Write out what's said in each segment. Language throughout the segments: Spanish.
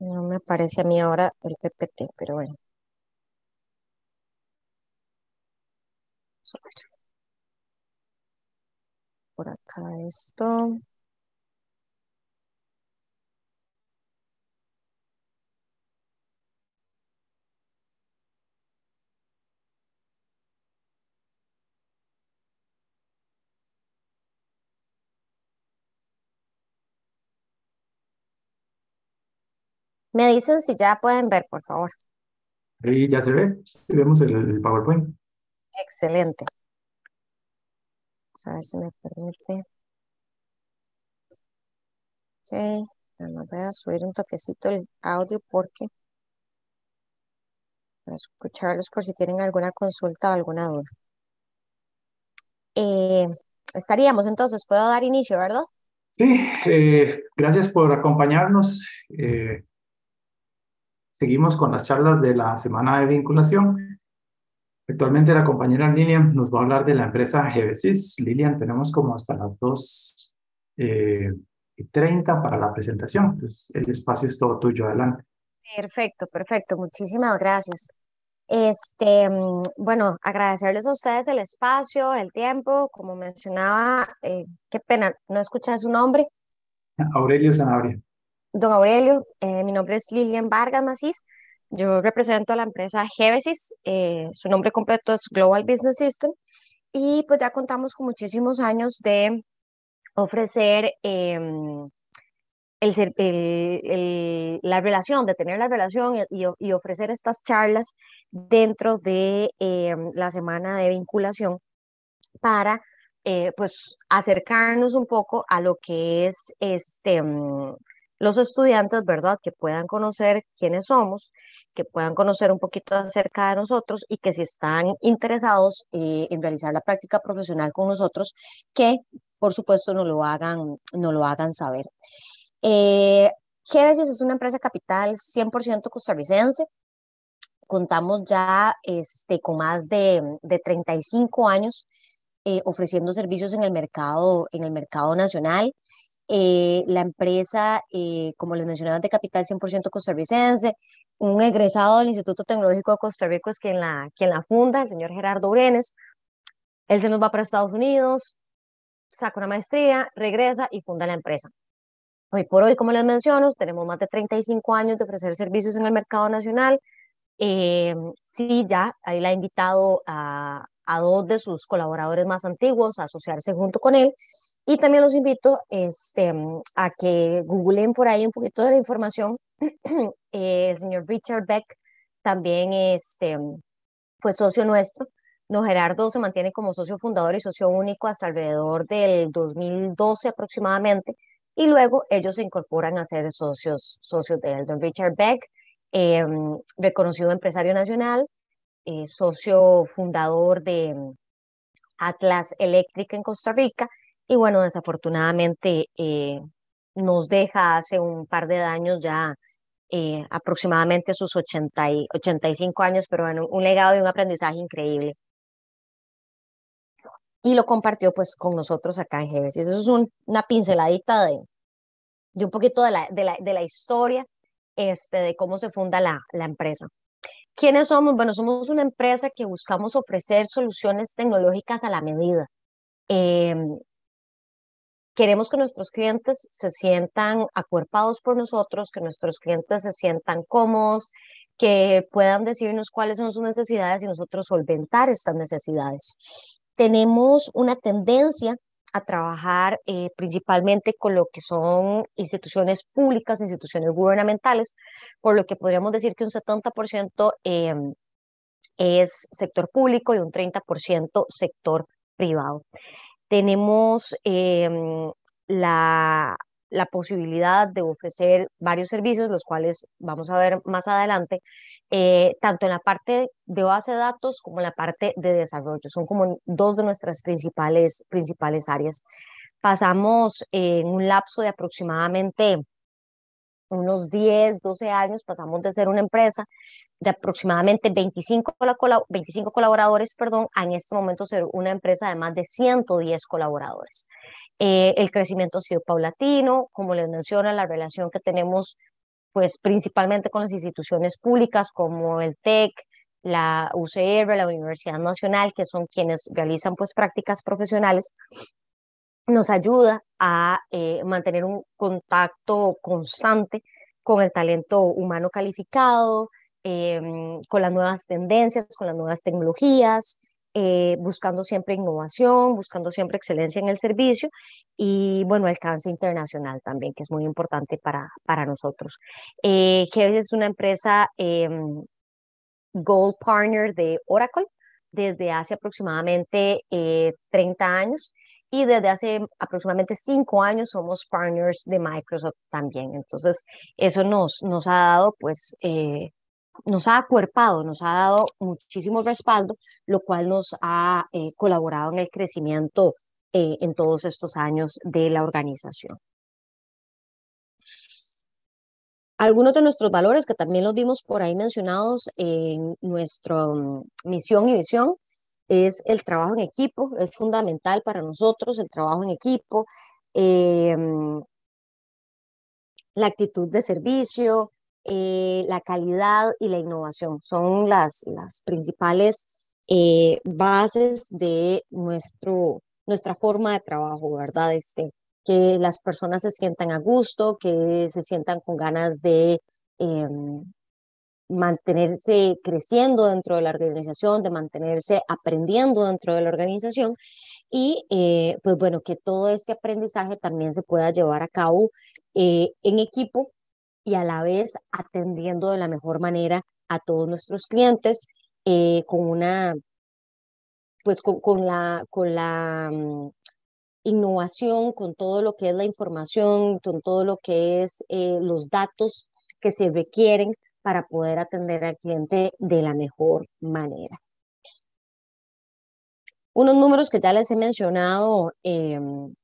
No me aparece a mí ahora el PPT, pero bueno. Por acá esto. Me dicen si ya pueden ver, por favor. Ahí ya se ve, vemos el, PowerPoint. Excelente. Vamos a ver si me permite. Ok, más voy a subir un toquecito el audio porque para escucharlos por si tienen alguna consulta o alguna duda. Eh, estaríamos entonces, puedo dar inicio, ¿verdad? Sí, eh, gracias por acompañarnos. Eh, Seguimos con las charlas de la semana de vinculación. Actualmente la compañera Lilian nos va a hablar de la empresa GBSIS. Lilian, tenemos como hasta las 2.30 eh, para la presentación. Entonces, el espacio es todo tuyo. Adelante. Perfecto, perfecto. Muchísimas gracias. Este, mm, bueno, agradecerles a ustedes el espacio, el tiempo. Como mencionaba, eh, qué pena, no escuché su nombre. Aurelio Sanabria. Don Aurelio, eh, mi nombre es Lilian Vargas Macís. Yo represento a la empresa Gevesis, eh, su nombre completo es Global Business System, y pues ya contamos con muchísimos años de ofrecer em, la relación, de tener la relación y, ofrecer estas charlas dentro de em, la semana de vinculación para eh, pues acercarnos un poco a lo que es este... Mm, los estudiantes, ¿verdad? Que puedan conocer quiénes somos, que puedan conocer un poquito acerca de nosotros y que si están interesados eh, en realizar la práctica profesional con nosotros, que por supuesto nos lo hagan, no lo hagan saber. Eh, Génesis es una empresa capital 100% costarricense. Contamos ya este, con más de, 35 años eh, ofreciendo servicios en el mercado, en el mercado nacional. Eh, la empresa, eh, como les mencionaba, de capital 100% costarricense, un egresado del Instituto Tecnológico de Costa Rica es pues, quien la, quien la funda, el señor Gerardo Urenes. Él se nos va para Estados Unidos, saca una maestría, regresa y funda la empresa. Hoy por hoy, como les menciono, tenemos más de 35 años de ofrecer servicios en el mercado nacional. Eh, sí, ya ahí la ha invitado a, a dos de sus colaboradores más antiguos a asociarse junto con él y también los invito este, a que googleen por ahí un poquito de la información. el señor Richard Beck también este, fue socio nuestro. No, Gerardo se mantiene como socio fundador y socio único hasta alrededor del 2012 aproximadamente. Y luego ellos se incorporan a ser socios, socios de él. Richard Beck, em, reconocido empresario nacional, eh, socio fundador de Atlas Eléctrica en Costa Rica y bueno, desafortunadamente eh, nos deja hace un par de años ya eh, aproximadamente sus 80 85 años, pero bueno, un legado y un aprendizaje increíble. Y lo compartió pues con nosotros acá en Génesis. Eso es una pinceladita de, un poquito de la, de la, historia este, de cómo se funda la, empresa. ¿Quiénes somos? Bueno, somos una empresa que buscamos ofrecer soluciones tecnológicas a la medida. Em, queremos que nuestros clientes se sientan acuerpados por nosotros, que nuestros clientes se sientan cómodos, que puedan decirnos cuáles son sus necesidades y nosotros solventar estas necesidades. Tenemos una tendencia a trabajar eh, principalmente con lo que son instituciones públicas, instituciones gubernamentales, por lo que podríamos decir que un 70% em, es sector público y un 30% sector privado tenemos em, la, posibilidad de ofrecer varios servicios, los cuales vamos a ver más adelante, eh, tanto en la parte de base de datos como en la parte de desarrollo. Son como dos de nuestras principales, principales áreas. Pasamos eh, en un lapso de aproximadamente unos 10, 12 años pasamos de ser una empresa de aproximadamente 25, 25 colaboradores perdón, a en este momento ser una empresa de más de 110 colaboradores. Eh, el crecimiento ha sido paulatino, como les menciona la relación que tenemos pues principalmente con las instituciones públicas como el TEC, la UCR, la Universidad Nacional, que son quienes realizan pues prácticas profesionales, nos ayuda a eh, mantener un contacto constante con el talento humano calificado, em, con las nuevas tendencias, con las nuevas tecnologías, eh, buscando siempre innovación, buscando siempre excelencia en el servicio y, bueno, alcance internacional también, que es muy importante para, nosotros. Eh, es una empresa em, Gold Partner de Oracle desde hace aproximadamente 30 eh, años y desde hace aproximadamente cinco años somos partners de Microsoft también. Entonces, eso nos, nos ha dado, pues, eh, nos ha acuerpado, nos ha dado muchísimo respaldo, lo cual nos ha eh, colaborado en el crecimiento eh, en todos estos años de la organización. Algunos de nuestros valores que también los vimos por ahí mencionados en nuestra mm, misión y visión es el trabajo en equipo, es fundamental para nosotros el trabajo en equipo, em, la actitud de servicio, eh, la calidad y la innovación son las, las principales eh, bases de nuestro, nuestra forma de trabajo, ¿verdad? Este, que las personas se sientan a gusto, que se sientan con ganas de em, mantenerse creciendo dentro de la organización, de mantenerse aprendiendo dentro de la organización y eh, pues bueno, que todo este aprendizaje también se pueda llevar a cabo eh, en equipo y a la vez atendiendo de la mejor manera a todos nuestros clientes eh, con una, pues con, la, con la mm, innovación, con todo lo que es la información, con todo lo que es los datos que se requieren para poder atender al cliente de la mejor manera. Unos números que ya les he mencionado em,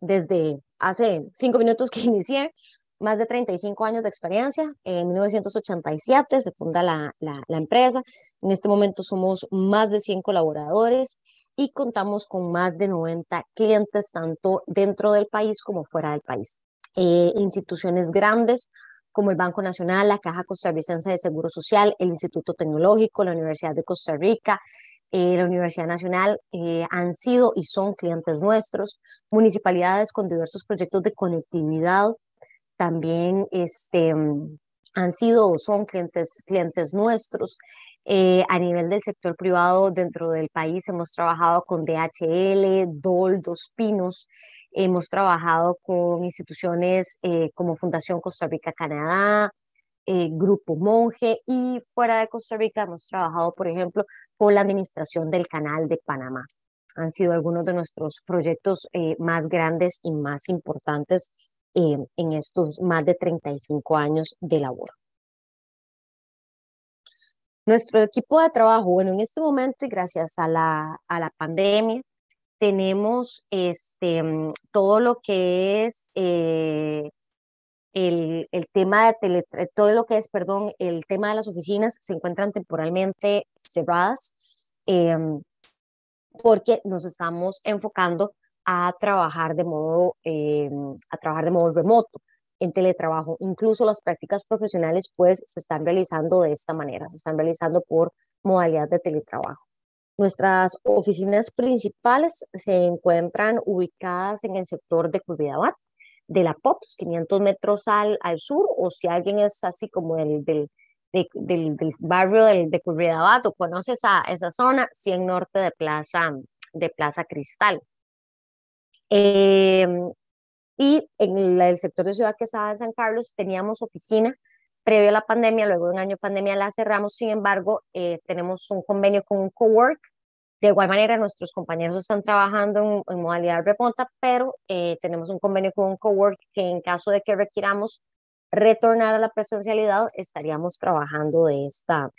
desde hace cinco minutos que inicié, más de 35 años de experiencia. En 1987 se funda la, empresa. En este momento somos más de 100 colaboradores y contamos con más de 90 clientes, tanto dentro del país como fuera del país. Eh, instituciones grandes como el Banco Nacional, la Caja Costarricense de Seguro Social, el Instituto Tecnológico, la Universidad de Costa Rica, eh, la Universidad Nacional, eh, han sido y son clientes nuestros, municipalidades con diversos proyectos de conectividad, también este, han sido o son clientes, clientes nuestros. Eh, a nivel del sector privado dentro del país hemos trabajado con DHL, DOL, Dos Pinos, Hemos trabajado con instituciones eh, como Fundación Costa Rica Canadá, eh, Grupo Monje y fuera de Costa Rica hemos trabajado, por ejemplo, con la administración del Canal de Panamá. Han sido algunos de nuestros proyectos eh, más grandes y más importantes en estos más de 35 años de labor. Nuestro equipo de trabajo, bueno, en este momento y gracias a la, a la pandemia, tenemos este, mm, todo lo que es eh, el, tema de tele, eh, todo lo que es, perdón, el tema de las oficinas se encuentran temporalmente cerradas em, porque nos estamos enfocando a trabajar de modo, em, a trabajar de modo remoto en teletrabajo. Incluso las prácticas profesionales pues se están realizando de esta manera, se están realizando por modalidad de teletrabajo. Nuestras oficinas principales se encuentran ubicadas en el sector de Curridabat, de la POPS, 500 metros al, sur, o si alguien es así como el del, barrio de Curridabat o conoce esa, esa zona, 100 norte de Plaza, de Plaza Cristal. Em, y en el, sector de Ciudad Quesada de San Carlos teníamos oficina previo a la pandemia, luego de un año de pandemia la cerramos, sin embargo, eh, tenemos un convenio con un cowork. De igual manera, nuestros compañeros están trabajando en, modalidad remota, pero eh, tenemos un convenio con un cowork que en caso de que requiramos retornar a la presencialidad, estaríamos trabajando de esta,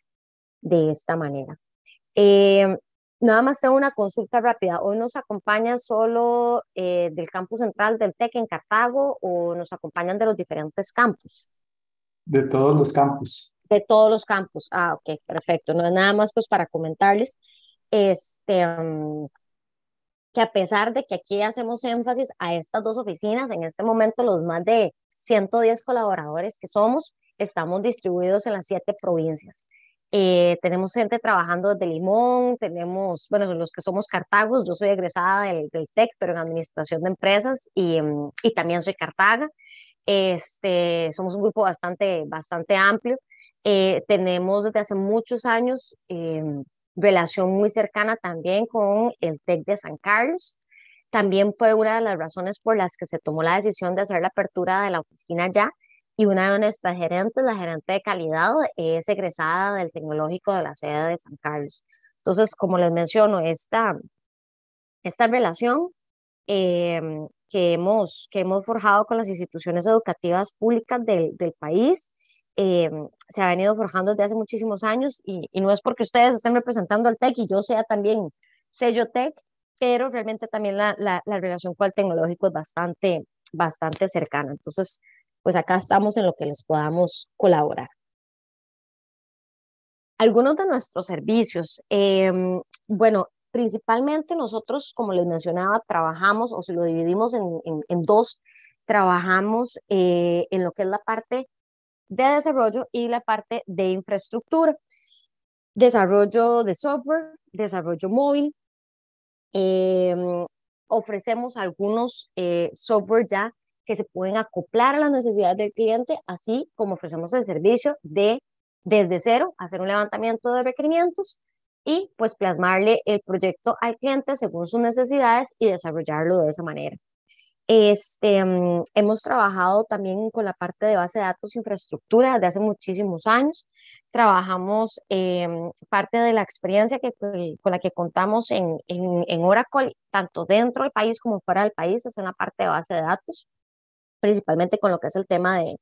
de esta manera. Em, nada más tengo una consulta rápida. ¿Hoy nos acompaña solo eh, del campus central del TEC en Cartago o nos acompañan de los diferentes campus? De todos los campos. De todos los campos. Ah, ok, perfecto. No es nada más pues para comentarles este, mm, que a pesar de que aquí hacemos énfasis a estas dos oficinas, en este momento los más de 110 colaboradores que somos, estamos distribuidos en las siete provincias. Eh, tenemos gente trabajando desde Limón, tenemos, bueno, los que somos cartagos, yo soy egresada del, TEC, pero en Administración de Empresas y mm, también soy cartaga. Este, somos un grupo bastante, bastante amplio. Eh, tenemos desde hace muchos años eh, relación muy cercana también con el TEC de San Carlos. También fue una de las razones por las que se tomó la decisión de hacer la apertura de la oficina ya. Y una de nuestras gerentes, la gerente de calidad, es egresada del tecnológico de la sede de San Carlos. Entonces, como les menciono, esta, esta relación eh, que hemos, que hemos forjado con las instituciones educativas públicas del, país. Eh, se ha venido forjando desde hace muchísimos años y, no es porque ustedes estén representando al TEC y yo sea también sello TEC, pero realmente también la, relación con el tecnológico es bastante, bastante cercana. Entonces, pues acá estamos en lo que les podamos colaborar. Algunos de nuestros servicios. Eh, bueno, Principalmente nosotros, como les mencionaba, trabajamos o si lo dividimos en, dos, trabajamos eh, en lo que es la parte de desarrollo y la parte de infraestructura. Desarrollo de software, desarrollo móvil. Em, ofrecemos algunos eh, software ya que se pueden acoplar a las necesidades del cliente, así como ofrecemos el servicio de desde cero, hacer un levantamiento de requerimientos y pues plasmarle el proyecto al cliente según sus necesidades y desarrollarlo de esa manera. Este, mm, hemos trabajado también con la parte de base de datos e infraestructura desde hace muchísimos años. Trabajamos eh, parte de la experiencia que, con la que contamos en, Oracle, tanto dentro del país como fuera del país, es en la parte de base de datos, principalmente con lo que es el tema de,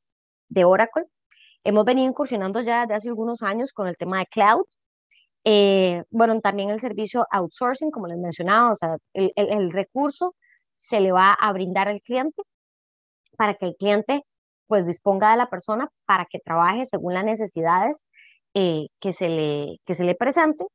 de Oracle. Hemos venido incursionando ya desde hace algunos años con el tema de cloud, eh, bueno, también el servicio outsourcing, como les mencionaba, o sea, el, el, recurso se le va a brindar al cliente para que el cliente pues disponga de la persona para que trabaje según las necesidades eh, que, se le, que se le presente,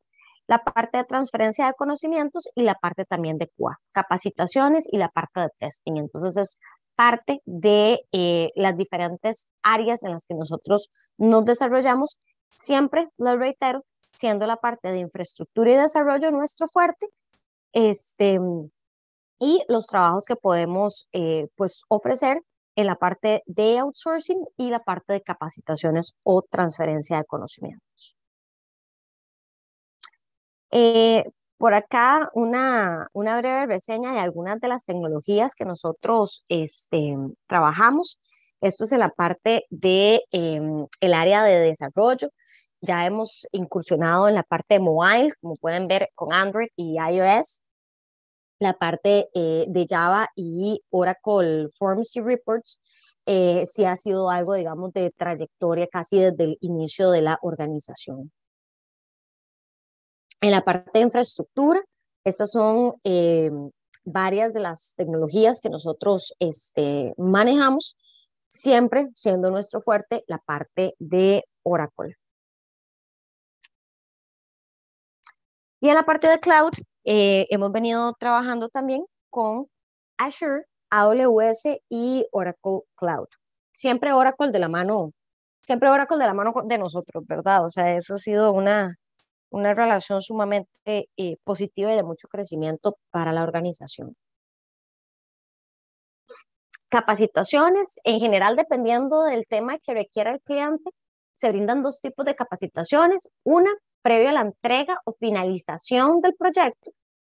la parte de transferencia de conocimientos y la parte también de QA, capacitaciones y la parte de testing. Entonces es parte de eh, las diferentes áreas en las que nosotros nos desarrollamos, siempre, lo reitero, siendo la parte de infraestructura y desarrollo nuestro fuerte, este, y los trabajos que podemos eh, pues, ofrecer en la parte de outsourcing y la parte de capacitaciones o transferencia de conocimientos. Eh, por acá una, breve reseña de algunas de las tecnologías que nosotros este, trabajamos. Esto es en la parte del de, em, el área de desarrollo. Ya hemos incursionado en la parte de mobile, como pueden ver con Android y iOS, la parte eh, de Java y Oracle Forms y Reports. si eh, sí ha sido algo, digamos, de trayectoria casi desde el inicio de la organización. En la parte de infraestructura, estas son eh, varias de las tecnologías que nosotros este, manejamos, siempre siendo nuestro fuerte la parte de Oracle. Y en la parte de cloud, eh, hemos venido trabajando también con Azure, AWS y Oracle Cloud. Siempre Oracle de la mano, siempre Oracle de la mano de nosotros, ¿verdad? O sea, eso ha sido una, una relación sumamente eh, positiva y de mucho crecimiento para la organización. Capacitaciones, en general, dependiendo del tema que requiera el cliente, se brindan dos tipos de capacitaciones, una previo a la entrega o finalización del proyecto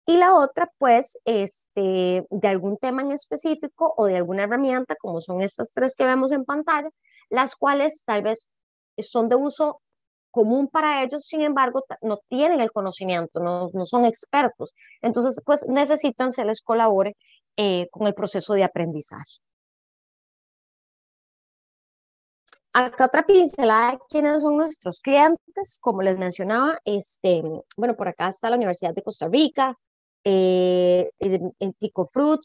y la otra pues este, de algún tema en específico o de alguna herramienta como son estas tres que vemos en pantalla, las cuales tal vez son de uso común para ellos, sin embargo, no tienen el conocimiento, no, son expertos. Entonces, pues necesitan se les colabore eh, con el proceso de aprendizaje. Acá otra pincelada de quiénes son nuestros clientes, como les mencionaba, este, bueno, por acá está la Universidad de Costa Rica, eh, en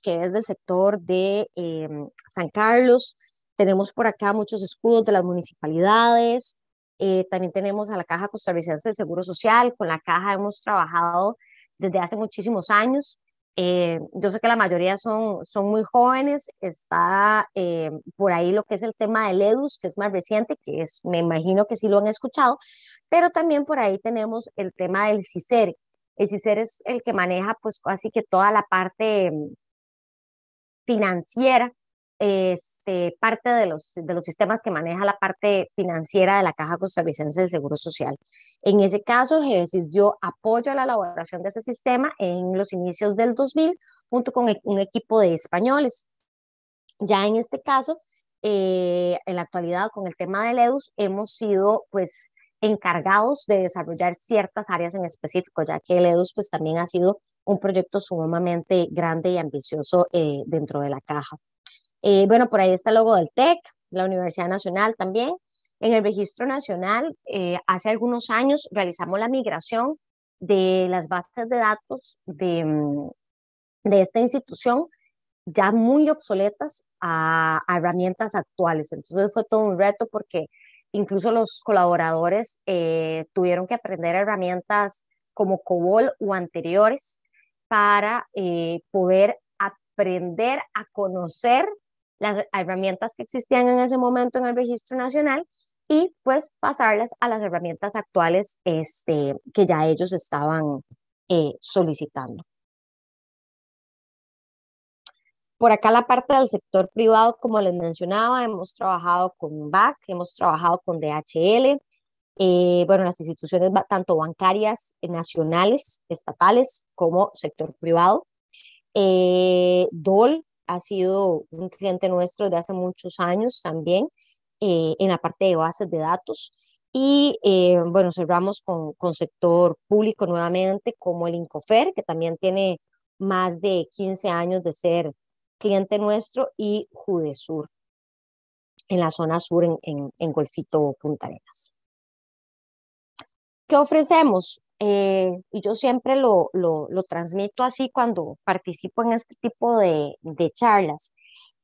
que es del sector de em, San Carlos, tenemos por acá muchos escudos de las municipalidades, eh, también tenemos a la Caja Costarricense de Seguro Social, con la Caja hemos trabajado desde hace muchísimos años, eh, yo sé que la mayoría son, son muy jóvenes, está eh, por ahí lo que es el tema del EDUS, que es más reciente, que es, me imagino que sí lo han escuchado, pero también por ahí tenemos el tema del CICER. El CICER es el que maneja pues así que toda la parte mm, financiera este, parte de los, sistemas que maneja la parte financiera de la Caja Costarricense de Seguro Social. En ese caso, GESIS dio apoyo a la elaboración de ese sistema en los inicios del 2000 junto con e-, un equipo de españoles. Ya en este caso, eh, en la actualidad con el tema del EDUS, hemos sido pues encargados de desarrollar ciertas áreas en específico, ya que el EDUS pues también ha sido un proyecto sumamente grande y ambicioso eh, dentro de la caja. Eh, bueno, por ahí está el logo del TEC, la Universidad Nacional también. En el Registro Nacional, eh, hace algunos años realizamos la migración de las bases de datos de, mm, de esta institución ya muy obsoletas a, herramientas actuales. Entonces fue todo un reto porque incluso los colaboradores eh, tuvieron que aprender herramientas como COBOL o anteriores para poder aprender a conocer las herramientas que existían en ese momento en el registro nacional y pues pasarlas a las herramientas actuales este, que ya ellos estaban eh, solicitando. Por acá la parte del sector privado, como les mencionaba, hemos trabajado con BAC, hemos trabajado con DHL, eh, bueno, las instituciones tanto bancarias eh, nacionales, estatales, como sector privado. DOL, ha sido un cliente nuestro de hace muchos años también eh, en la parte de bases de datos. Y eh, bueno, cerramos con, sector público nuevamente, como el Incofer, que también tiene más de 15 años de ser cliente nuestro, y Judesur, en la zona sur, en, en, en Golfito Punta Arenas. ¿Qué ofrecemos? Eh, y yo siempre lo, lo, lo, transmito así cuando participo en este tipo de, de charlas.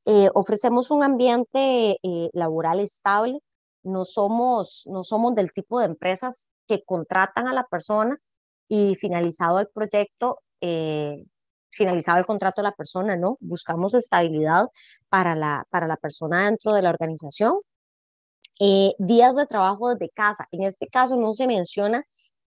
Eh, ofrecemos un ambiente eh, laboral estable, no somos, no somos del tipo de empresas que contratan a la persona y finalizado el proyecto, finalizado el contrato de la persona, ¿no? Buscamos estabilidad para la, para la persona dentro de la organización. días de trabajo desde casa, en este caso no se menciona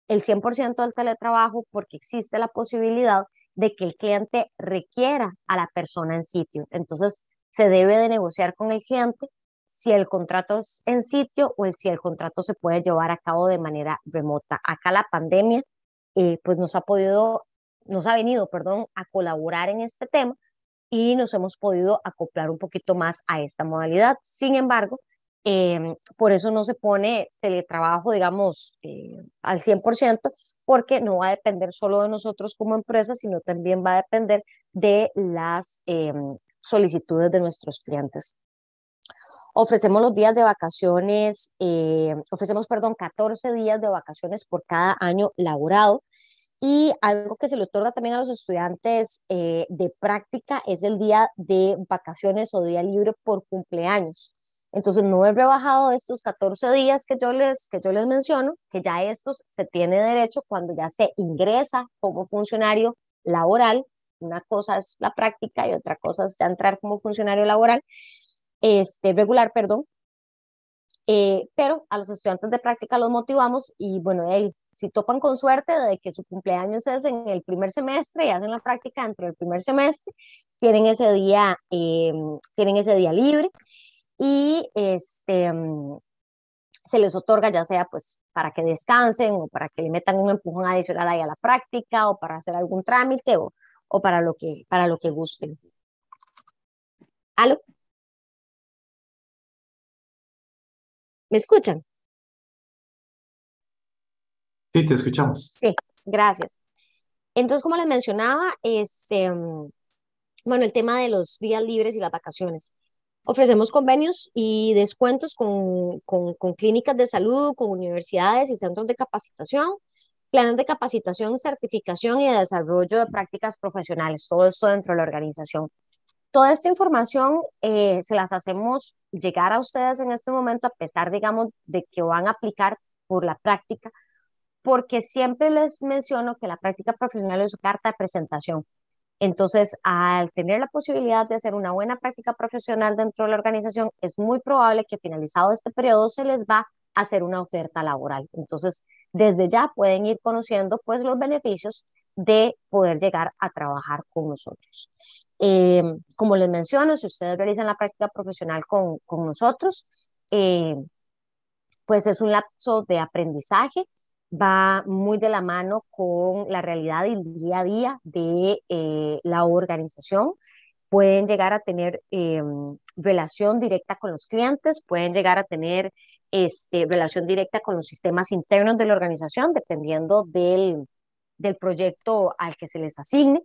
el 100% del teletrabajo porque existe la posibilidad de que el cliente requiera a la persona en sitio. Entonces, se debe de negociar con el cliente si el contrato es en sitio o si el contrato se puede llevar a cabo de manera remota. Acá la pandemia eh, pues nos ha podido, nos ha venido, perdón, a colaborar en este tema y nos hemos podido acoplar un poquito más a esta modalidad. Sin embargo, Em, por eso no se pone teletrabajo, digamos, eh, al 100%, porque no va a depender solo de nosotros como empresa, sino también va a depender de las em, solicitudes de nuestros clientes. Ofrecemos los días de vacaciones, eh, ofrecemos, perdón, 14 días de vacaciones por cada año laborado. Y algo que se le otorga también a los estudiantes eh, de práctica es el día de vacaciones o día libre por cumpleaños. Entonces, no he rebajado estos 14 días que yo, les, que yo les menciono, que ya estos se tiene derecho cuando ya se ingresa como funcionario laboral. Una cosa es la práctica y otra cosa es ya entrar como funcionario laboral, este, regular, perdón. Eh, pero a los estudiantes de práctica los motivamos y bueno, si topan con suerte de que su cumpleaños es en el primer semestre y hacen la práctica entre el primer semestre, tienen ese día, em, tienen ese día libre y este, mm, se les otorga ya sea pues para que descansen o para que le metan un empujón adicional ahí a la práctica o para hacer algún trámite o, para, lo que, para lo que gusten. ¿Aló? ¿Me escuchan? Sí, te escuchamos. Sí, gracias. Entonces, como les mencionaba, este, mm, bueno, el tema de los días libres y las vacaciones. Ofrecemos convenios y descuentos con, clínicas de salud, con universidades y centros de capacitación, planes de capacitación, certificación y de desarrollo de prácticas profesionales, todo esto dentro de la organización. Toda esta información eh, se las hacemos llegar a ustedes en este momento, a pesar, digamos, de que van a aplicar por la práctica, porque siempre les menciono que la práctica profesional es su carta de presentación. Entonces, al tener la posibilidad de hacer una buena práctica profesional dentro de la organización, es muy probable que finalizado este periodo se les va a hacer una oferta laboral. Entonces, desde ya pueden ir conociendo pues los beneficios de poder llegar a trabajar con nosotros. Em, como les menciono, si ustedes realizan la práctica profesional con, nosotros, eh, pues es un lapso de aprendizaje va muy de la mano con la realidad del día a día de eh, la organización. Pueden llegar a tener eh, relación directa con los clientes, pueden llegar a tener este, relación directa con los sistemas internos de la organización, dependiendo del, del proyecto al que se les asigne.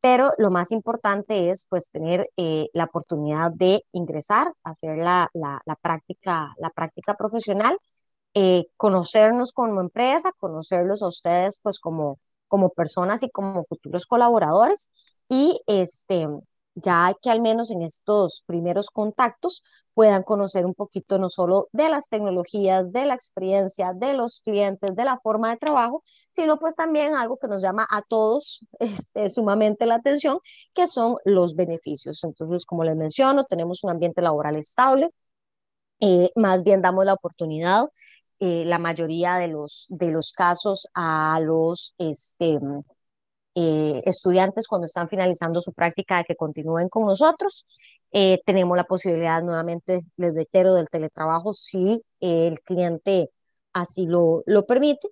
Pero lo más importante es pues tener eh, la oportunidad de ingresar, hacer la, la, práctica, la práctica profesional eh, conocernos como empresa, conocerlos a ustedes pues como, como personas y como futuros colaboradores y este, ya que al menos en estos primeros contactos puedan conocer un poquito no solo de las tecnologías, de la experiencia, de los clientes, de la forma de trabajo, sino pues también algo que nos llama a todos este, sumamente la atención, que son los beneficios. Entonces, como les menciono, tenemos un ambiente laboral estable, eh, más bien damos la oportunidad eh, la mayoría de los, de los casos a los este, mm, eh, estudiantes cuando están finalizando su práctica de que continúen con nosotros. Eh, tenemos la posibilidad nuevamente, les reitero, del teletrabajo si el cliente así lo, permite.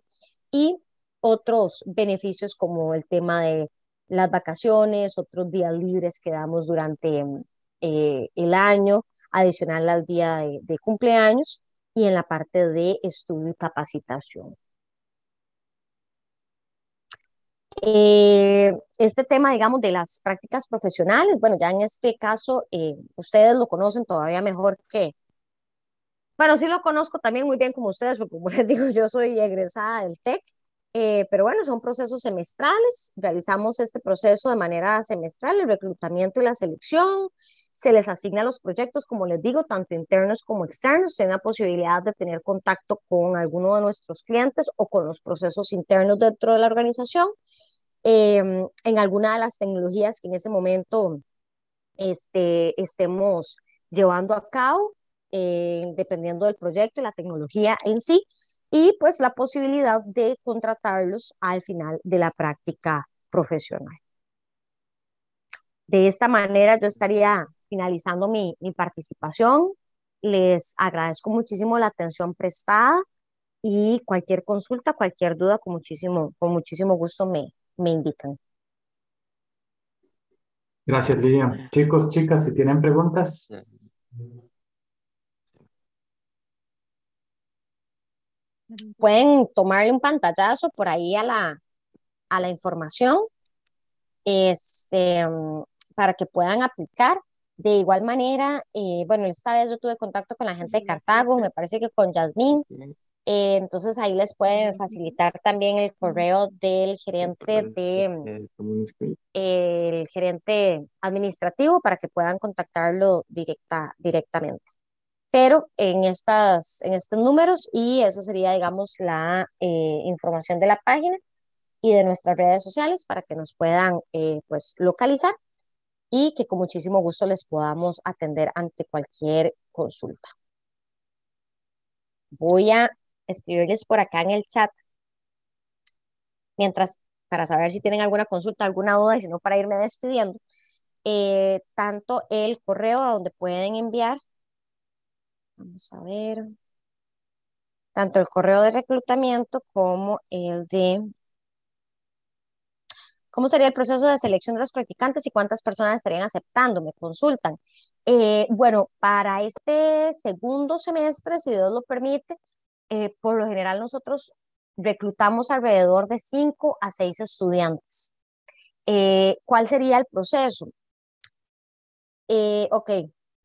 Y otros beneficios como el tema de las vacaciones, otros días libres que damos durante mm, el año, adicional al día de cumpleaños y en la parte de estudio y capacitación. Eh, este tema, digamos, de las prácticas profesionales, bueno, ya en este caso eh, ustedes lo conocen todavía mejor que, bueno, sí lo conozco también muy bien como ustedes, porque como les digo, yo soy egresada del TEC, eh, pero bueno, son procesos semestrales, realizamos este proceso de manera semestral, el reclutamiento y la selección, se les asigna los proyectos, como les digo, tanto internos como externos. Tienen la posibilidad de tener contacto con alguno de nuestros clientes o con los procesos internos dentro de la organización. Em, en alguna de las tecnologías que en ese momento este, estemos llevando a cabo, eh, dependiendo del proyecto y la tecnología en sí, y pues la posibilidad de contratarlos al final de la práctica profesional. De esta manera yo estaría finalizando mi, mi participación. Les agradezco muchísimo la atención prestada y cualquier consulta, cualquier duda, con muchísimo, con muchísimo gusto me, me indican. Gracias, Lilian. Chicos, chicas, si tienen preguntas. Pueden tomarle un pantallazo por ahí a la, a la información este, para que puedan aplicar. De igual manera, eh, bueno, esta vez yo tuve contacto con la gente de Cartago, me parece que con Yasmín, eh, entonces ahí les pueden facilitar también el correo del gerente de eh, el gerente administrativo para que puedan contactarlo directa, directamente. Pero en, estas, en estos números y eso sería, digamos, la información de la página y de nuestras redes sociales para que nos puedan pues localizar y que con muchísimo gusto les podamos atender ante cualquier consulta. Voy a escribirles por acá en el chat, mientras para saber si tienen alguna consulta, alguna duda, y si no, para irme despidiendo, eh, tanto el correo a donde pueden enviar, vamos a ver, tanto el correo de reclutamiento como el de ¿Cómo sería el proceso de selección de los practicantes y cuántas personas estarían aceptando? Me consultan. Eh, bueno, para este segundo semestre, si Dios lo permite, eh, por lo general nosotros reclutamos alrededor de 5 a 6 estudiantes. Eh, ¿Cuál sería el proceso? ok,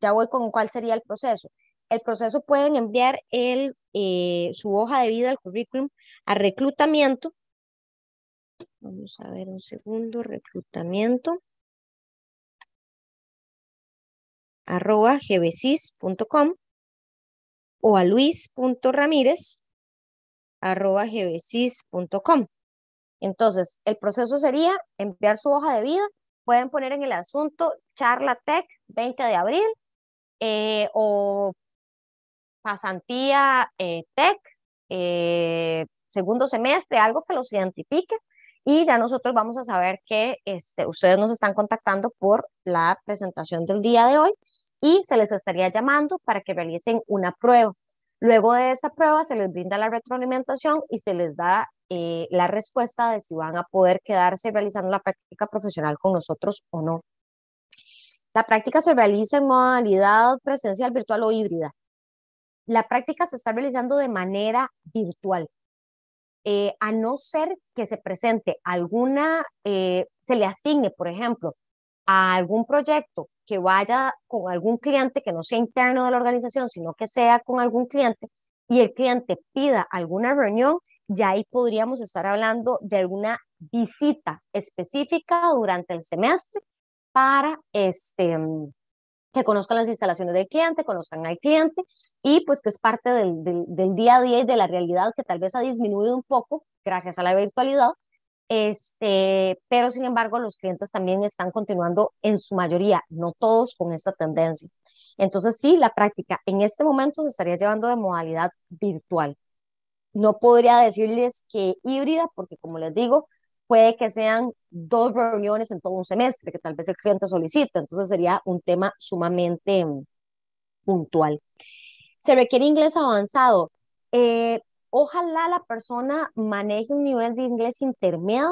ya voy con cuál sería el proceso. El proceso pueden enviar el, su hoja de vida, el currículum, a reclutamiento Vamos a ver un segundo, reclutamiento. arroba gbcis.com o a luis.ramírez arroba gbcis.com. Entonces, el proceso sería enviar su hoja de vida. Pueden poner en el asunto charla tech 20 de abril eh, o pasantía eh, tech eh, segundo semestre, algo que los identifique y ya nosotros vamos a saber que este, ustedes nos están contactando por la presentación del día de hoy y se les estaría llamando para que realicen una prueba. Luego de esa prueba se les brinda la retroalimentación y se les da eh, la respuesta de si van a poder quedarse realizando la práctica profesional con nosotros o no. La práctica se realiza en modalidad presencial, virtual o híbrida. La práctica se está realizando de manera virtual. Eh, a no ser que se presente alguna, eh, se le asigne, por ejemplo, a algún proyecto que vaya con algún cliente que no sea interno de la organización, sino que sea con algún cliente, y el cliente pida alguna reunión, ya ahí podríamos estar hablando de alguna visita específica durante el semestre para este, mm, que conozcan las instalaciones del cliente, conozcan al cliente y pues que es parte del, día a día y de la realidad que tal vez ha disminuido un poco gracias a la virtualidad, este, pero sin embargo los clientes también están continuando en su mayoría, no todos con esta tendencia. Entonces sí, la práctica en este momento se estaría llevando de modalidad virtual. No podría decirles que híbrida porque como les digo, puede que sean dos reuniones en todo un semestre que tal vez el cliente solicita, entonces sería un tema sumamente mm, puntual. Se requiere inglés avanzado. Eh, ojalá la persona maneje un nivel de inglés intermedio,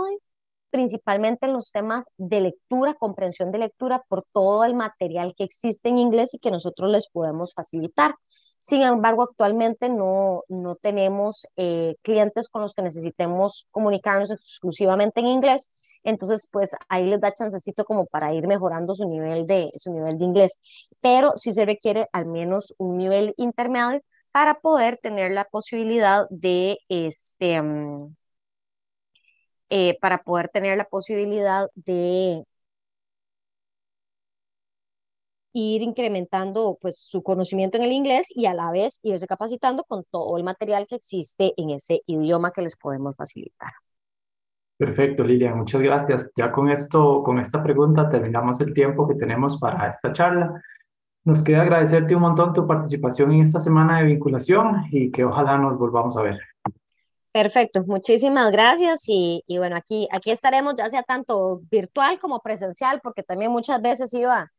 principalmente en los temas de lectura, comprensión de lectura, por todo el material que existe en inglés y que nosotros les podemos facilitar. Sin embargo, actualmente no, no tenemos eh, clientes con los que necesitemos comunicarnos exclusivamente en inglés, entonces pues ahí les da chancecito como para ir mejorando su nivel de, su nivel de inglés, pero sí se requiere al menos un nivel intermedio para poder tener la posibilidad de este... Mm, eh, para poder tener la posibilidad de, ir incrementando pues su conocimiento en el inglés y a la vez irse capacitando con todo el material que existe en ese idioma que les podemos facilitar. Perfecto, Lilia, muchas gracias. Ya con esto, con esta pregunta terminamos el tiempo que tenemos para esta charla. Nos queda agradecerte un montón tu participación en esta semana de vinculación y que ojalá nos volvamos a ver. Perfecto, muchísimas gracias y, bueno, aquí, aquí estaremos ya sea tanto virtual como presencial, porque también muchas veces iba